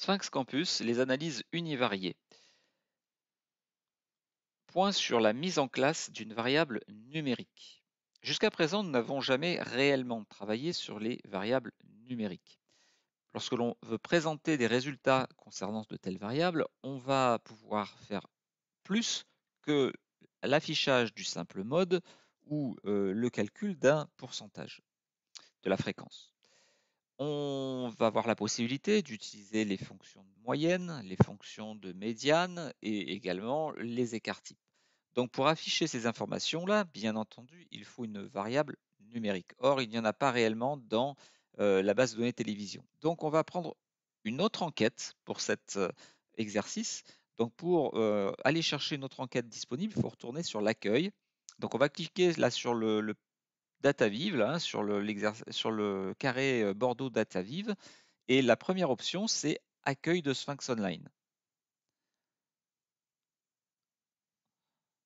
Sphinx Campus, les analyses univariées. Point sur la mise en classe d'une variable numérique. Jusqu'à présent, nous n'avons jamais réellement travaillé sur les variables numériques. Lorsque l'on veut présenter des résultats concernant de telles variables, on va pouvoir faire plus que l'affichage du simple mode ou euh, le calcul d'un pourcentage de la fréquence. On va avoir la possibilité d'utiliser les fonctions de moyenne, les fonctions de médiane et également les écarts types. Donc pour afficher ces informations-là, bien entendu, il faut une variable numérique. Or, il n'y en a pas réellement dans euh, la base de données télévision. Donc on va prendre une autre enquête pour cet euh, exercice. Donc pour euh, aller chercher notre enquête disponible, il faut retourner sur l'accueil. Donc on va cliquer là sur le DataVive, là, hein, sur le, carré euh, Bordeaux DataVive. Et la première option, c'est accueil de Sphinx Online.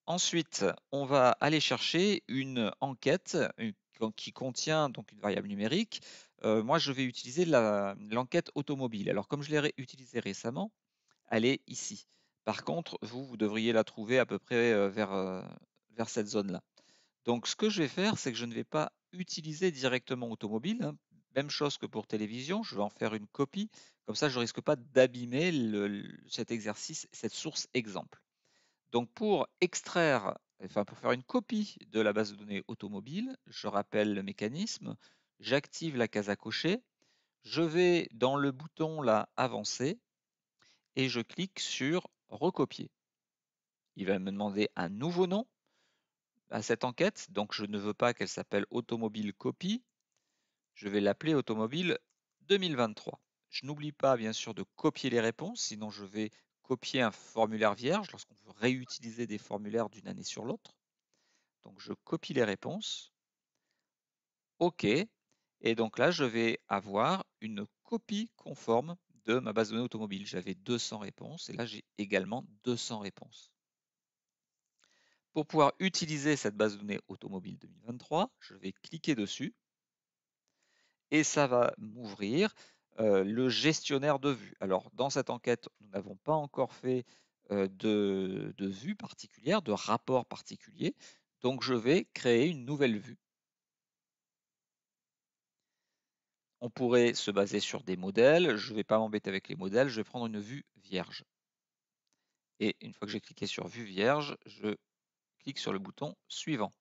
Ensuite, on va aller chercher une enquête euh, qui contient donc une variable numérique. Euh, moi, je vais utiliser l'enquête automobile. Alors, comme je l'ai utilisée récemment, elle est ici. Par contre, vous, vous devriez la trouver à peu près vers, vers cette zone-là. Donc ce que je vais faire, c'est que je ne vais pas utiliser directement automobile. Hein. Même chose que pour télévision, je vais en faire une copie. Comme ça, je risque pas d'abîmer cet exercice, cette source exemple. Donc pour extraire, enfin pour faire une copie de la base de données automobile, je rappelle le mécanisme, j'active la case à cocher, je vais dans le bouton là avancer et je clique sur recopier. Il va me demander un nouveau nom à cette enquête, donc je ne veux pas qu'elle s'appelle Automobile Copie, je vais l'appeler Automobile 2023. Je n'oublie pas bien sûr de copier les réponses, sinon je vais copier un formulaire vierge lorsqu'on veut réutiliser des formulaires d'une année sur l'autre. Donc je copie les réponses. OK. Et donc là, je vais avoir une copie conforme de ma base de données automobile. J'avais 200 réponses et là, j'ai également 200 réponses. Pour pouvoir utiliser cette base de données automobile 2023, je vais cliquer dessus et ça va m'ouvrir euh, le gestionnaire de vues. Alors dans cette enquête, nous n'avons pas encore fait euh, de, de vue particulière, de rapport particulier, donc je vais créer une nouvelle vue. On pourrait se baser sur des modèles, je ne vais pas m'embêter avec les modèles, je vais prendre une vue vierge. Et une fois que j'ai cliqué sur Vue vierge, je clique sur le bouton suivant.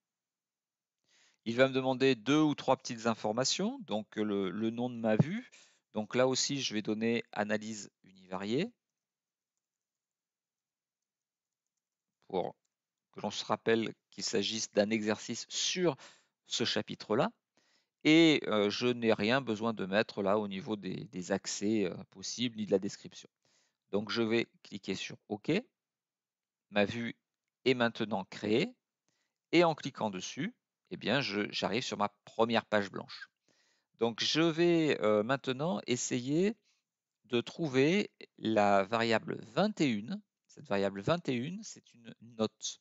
Il va me demander deux ou trois petites informations, donc euh, le, nom de ma vue. Donc là aussi, je vais donner analyse univariée pour que l'on se rappelle qu'il s'agisse d'un exercice sur ce chapitre-là. Et euh, je n'ai rien besoin de mettre là au niveau des, accès euh, possibles ni de la description. Donc je vais cliquer sur OK. Ma vue est maintenant créé. Et en cliquant dessus, eh bien, j'arrive sur ma première page blanche. Donc, je vais euh, maintenant essayer de trouver la variable 21. Cette variable 21, c'est une note.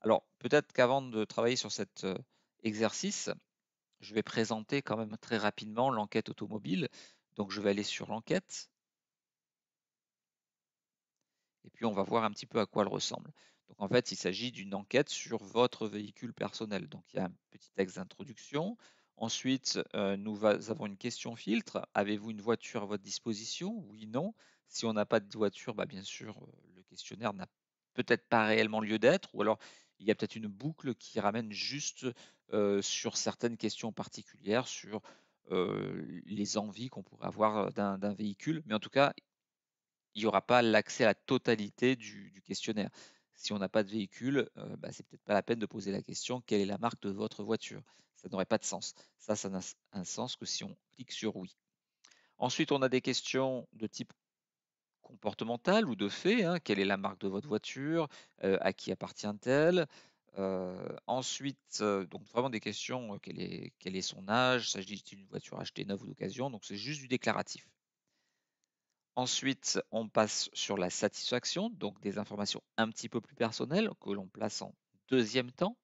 Alors, peut-être qu'avant de travailler sur cet euh, exercice, je vais présenter quand même très rapidement l'enquête automobile. Donc, je vais aller sur l'enquête. Et puis, on va voir un petit peu à quoi elle ressemble. Donc en fait, il s'agit d'une enquête sur votre véhicule personnel. Donc il y a un petit texte d'introduction. Ensuite, euh, nous, avons une question filtre. Avez-vous une voiture à votre disposition Oui, non. Si on n'a pas de voiture, bah, bien sûr, euh, le questionnaire n'a peut-être pas réellement lieu d'être. Ou alors, il y a peut-être une boucle qui ramène juste euh, sur certaines questions particulières, sur les envies qu'on pourrait avoir d'un véhicule. Mais en tout cas, il n'y aura pas l'accès à la totalité du questionnaire si on n'a pas de véhicule, ce euh, n'est bah, c'est peut-être pas la peine de poser la question quelle est la marque de votre voiture. Ça n'aurait pas de sens. Ça, ça n'a un sens que si on clique sur oui. Ensuite, on a des questions de type comportemental ou de fait. Hein, quelle est la marque de votre voiture euh, À qui appartient-elle euh, ensuite, donc vraiment des questions, quel, est, quel, est, son âge, s'agit-il d'une voiture achetée neuve ou d'occasion, donc c'est juste du déclaratif. Ensuite, on passe sur la satisfaction, donc des informations un petit peu plus personnelles que l'on place en deuxième temps.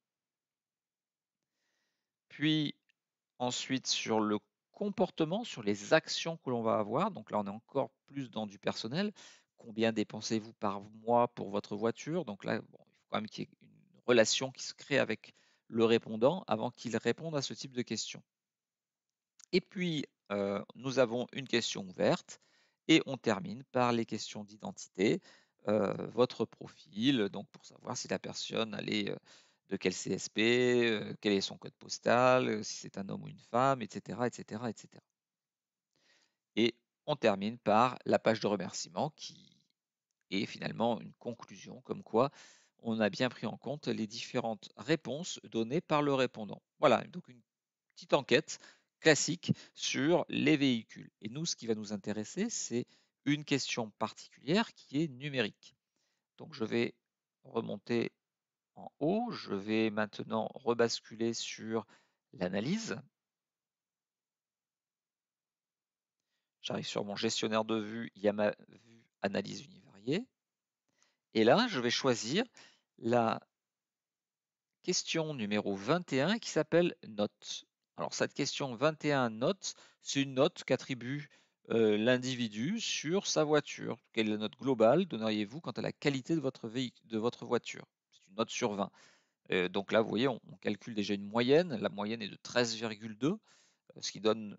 Puis ensuite sur le comportement, sur les actions que l'on va avoir. Donc là, on est encore plus dans du personnel. Combien dépensez-vous par mois pour votre voiture Donc là, il faut quand même qu'il y ait une relation qui se crée avec le répondant avant qu'il réponde à ce type de questions. Et puis, euh, nous avons une question ouverte et on termine par les questions d'identité, euh, votre profil, donc pour savoir si la personne allait euh, de quel CSP, euh, quel est son code postal, si c'est un homme ou une femme, etc., etc., etc. Et on termine par la page de remerciement qui est finalement une conclusion comme quoi on a bien pris en compte les différentes réponses données par le répondant. Voilà, donc une petite enquête classique sur les véhicules. Et nous, ce qui va nous intéresser, c'est une question particulière qui est numérique. Donc je vais remonter en haut, je vais maintenant rebasculer sur l'analyse. J'arrive sur mon gestionnaire de vue, il y a ma vue analyse univariée. Et là, je vais choisir la question numéro 21 qui s'appelle notes. Alors cette question 21 notes, c'est une note qu'attribue euh, l'individu sur sa voiture. Quelle est la note globale donneriez-vous quant à la qualité de votre, voiture C'est une note sur 20. Euh, donc là, vous voyez, on, calcule déjà une moyenne. La moyenne est de 13,2, euh, ce qui donne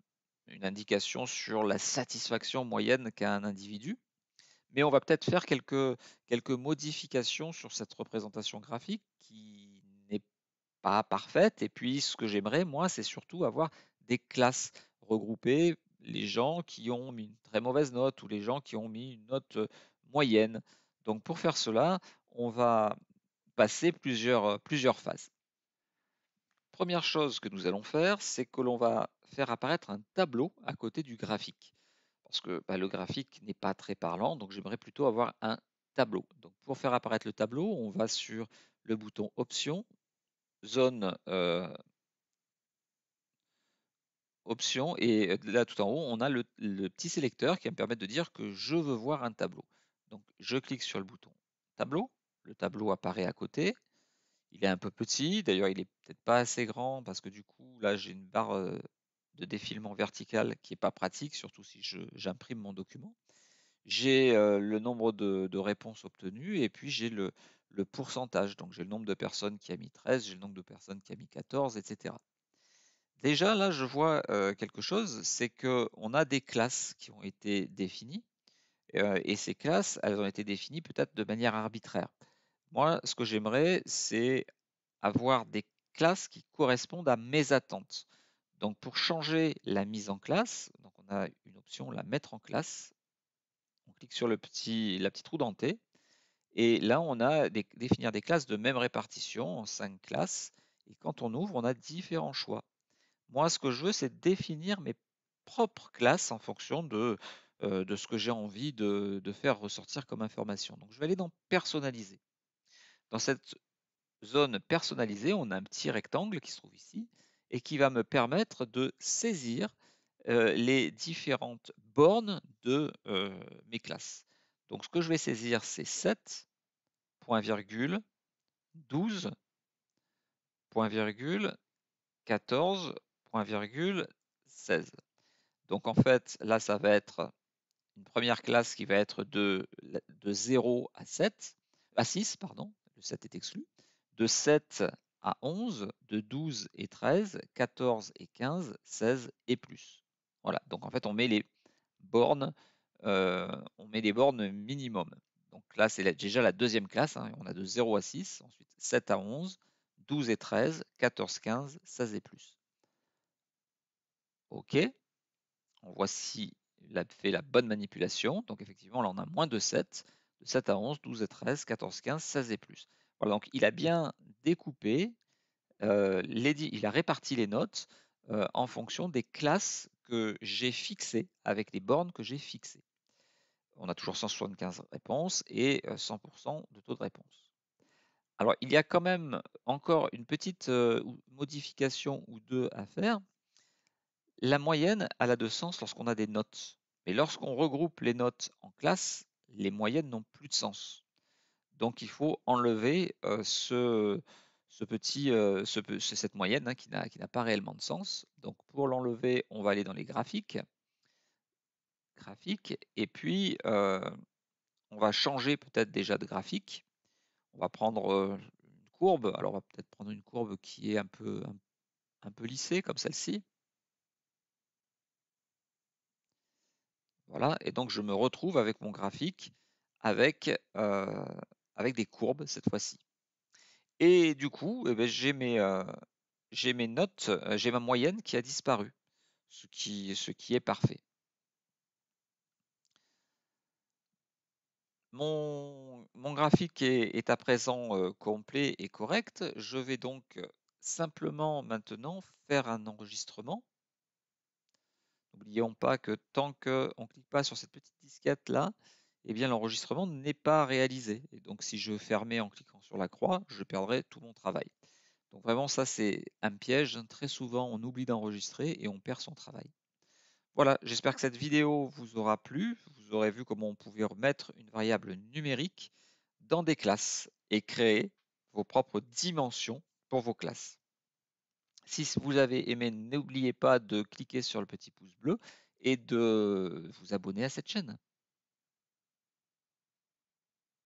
une indication sur la satisfaction moyenne qu'a un individu. Mais on va peut-être faire quelques, quelques modifications sur cette représentation graphique qui pas parfaite. Et puis, ce que j'aimerais, moi, c'est surtout avoir des classes regroupées, les gens qui ont mis une très mauvaise note ou les gens qui ont mis une note moyenne. Donc, pour faire cela, on va passer plusieurs, plusieurs phases. Première chose que nous allons faire, c'est que l'on va faire apparaître un tableau à côté du graphique. Parce que bah, le graphique n'est pas très parlant, donc j'aimerais plutôt avoir un tableau. Donc pour faire apparaître le tableau, on va sur le bouton Options, zone option et là tout en haut on a le, petit sélecteur qui va me permettre de dire que je veux voir un tableau. Donc je clique sur le bouton tableau, le tableau apparaît à côté, il est un peu petit, d'ailleurs il est peut-être pas assez grand parce que du coup là j'ai une barre de défilement vertical qui n'est pas pratique, surtout si j'imprime mon document. J'ai le nombre de réponses obtenues et puis j'ai le, le pourcentage. Donc j'ai le nombre de personnes qui a mis 13, j'ai le nombre de personnes qui a mis 14, etc. Déjà là, je vois euh, quelque chose, c'est qu'on a des classes qui ont été définies, euh, et ces classes, elles ont été définies peut-être de manière arbitraire. Moi, ce que j'aimerais, c'est avoir des classes qui correspondent à mes attentes. Donc pour changer la mise en classe, donc on a une option, la mettre en classe. On clique sur le petit, la petite roue dentée, et là, on a définir des classes de même répartition en cinq classes. Et quand on ouvre, on a différents choix. Moi, ce que je veux, c'est définir mes propres classes en fonction de, euh, ce que j'ai envie de, faire ressortir comme information. Donc, je vais aller dans personnaliser. Dans cette zone personnalisée, on a un petit rectangle qui se trouve ici et qui va me permettre de saisir euh, les différentes bornes de euh, mes classes. Donc, ce que je vais saisir, c'est 7 point virgule, 12, point virgule, 14, point virgule, 16. Donc en fait, là, ça va être une première classe qui va être de, 0 à 7, à 6, pardon, le 7 est exclu, de 7 à 11, de 12 et 13, 14 et 15, 16 et plus. Voilà, donc en fait, on met les bornes, euh, on met les bornes minimum là, c'est déjà la deuxième classe. Hein, on a de 0 à 6, ensuite 7 à 11, 12 et 13, 14, 15, 16 et plus. OK. On voit si a fait la bonne manipulation. Donc effectivement, là, on a moins de 7, de 7 à 11, 12 et 13, 14, 15, 16 et plus. Voilà, donc il a bien découpé, euh, il a réparti les notes euh, en fonction des classes que j'ai fixées, avec les bornes que j'ai fixées on a toujours 175 réponses et 100% de taux de réponse. Alors, il y a quand même encore une petite modification ou deux à faire. La moyenne, elle a de sens lorsqu'on a des notes. Mais lorsqu'on regroupe les notes en classe, les moyennes n'ont plus de sens. Donc, il faut enlever ce, petit, cette moyenne hein, qui n'a pas réellement de sens. Donc, pour l'enlever, on va aller dans les graphiques graphique. Et puis, on va changer peut-être déjà de graphique. On va prendre une courbe. Alors, on va peut-être prendre une courbe qui est un peu, un, peu lissée, comme celle-ci. Voilà. Et donc, je me retrouve avec mon graphique avec, avec des courbes cette fois-ci. Et du coup, eh ben, j'ai mes, notes, j'ai ma moyenne qui a disparu, ce qui, ce qui est parfait. Mon, graphique est, à présent complet et correct. Je vais donc simplement maintenant faire un enregistrement. N'oublions pas que tant qu'on ne clique pas sur cette petite disquette là, eh bien l'enregistrement n'est pas réalisé. Et donc si je fermais en cliquant sur la croix, je perdrais tout mon travail. Donc vraiment ça c'est un piège. Hein. Très souvent on oublie d'enregistrer et on perd son travail. Voilà, j'espère que cette vidéo vous aura plu. Vous aurez vu comment on pouvait remettre une variable numérique dans des classes et créer vos propres dimensions pour vos classes. Si vous avez aimé, n'oubliez pas de cliquer sur le petit pouce bleu et de vous abonner à cette chaîne.